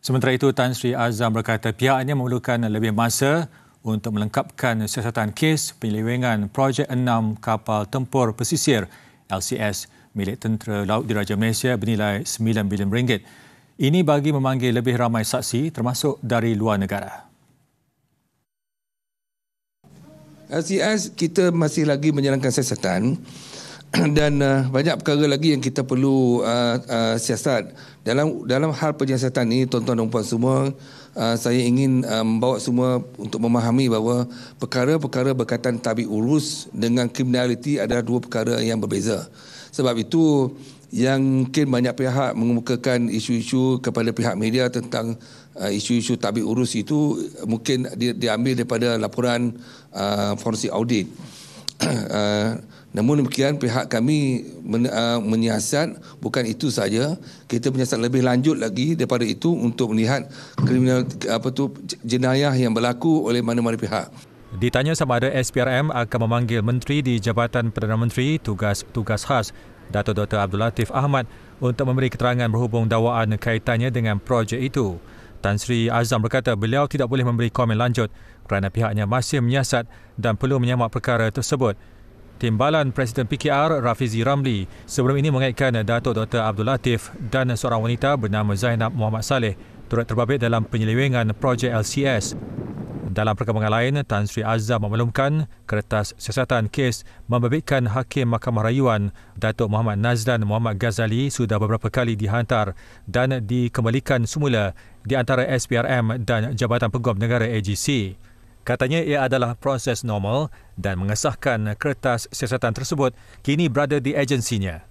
Sementara itu, Tan Sri Azam berkata pihaknya memerlukan lebih masa untuk melengkapkan siasatan kes penyelewengan projek enam kapal tempur pesisir LCS milik Tentera Laut Diraja Malaysia bernilai RM9 bilion. Ringgit. Ini bagi memanggil lebih ramai saksi termasuk dari luar negara. LCS kita masih lagi menjalankan siasatan dan uh, banyak perkara lagi yang kita perlu uh, uh, siasat dalam dalam hal penyiasatan ini tuan-tuan dan puan semua uh, saya ingin uh, membawa um, semua untuk memahami bahawa perkara-perkara berkaitan tabi urus dengan kriminaliti adalah dua perkara yang berbeza sebab itu yang mungkin banyak pihak mengemukakan isu-isu kepada pihak media tentang uh, isu-isu tabi urus itu mungkin di, diambil daripada laporan uh, forensik audit uh, Namun demikian pihak kami men, uh, menyiasat bukan itu saja kita menyiasat lebih lanjut lagi daripada itu untuk melihat kriminal apa tu jenayah yang berlaku oleh mana-mana pihak. Ditanya sama ada SPRM akan memanggil menteri di Jabatan Perdana Menteri tugas-tugas khas Dato Dr Abdul Latif Ahmad untuk memberi keterangan berhubung dakwaan kaitannya dengan projek itu. Tan Sri Azam berkata beliau tidak boleh memberi komen lanjut kerana pihaknya masih menyiasat dan perlu menyamak perkara tersebut. Timbalan Presiden PKR Rafizi Ramli sebelum ini mengaitkan Datuk Dr. Abdul Latif dan seorang wanita bernama Zainab Muhammad Saleh turut terbabit dalam penyelewengan projek LCS. Dalam perkembangan lain, Tan Sri Azza memaklumkan kertas siasatan kes membabitkan Hakim Mahkamah Rayuan Datuk Muhammad Nazdan Muhammad Ghazali sudah beberapa kali dihantar dan dikembalikan semula di antara SPRM dan Jabatan Peguam Negara AGC. Katanya ia adalah proses normal dan mengesahkan kertas siasatan tersebut kini berada di agensinya.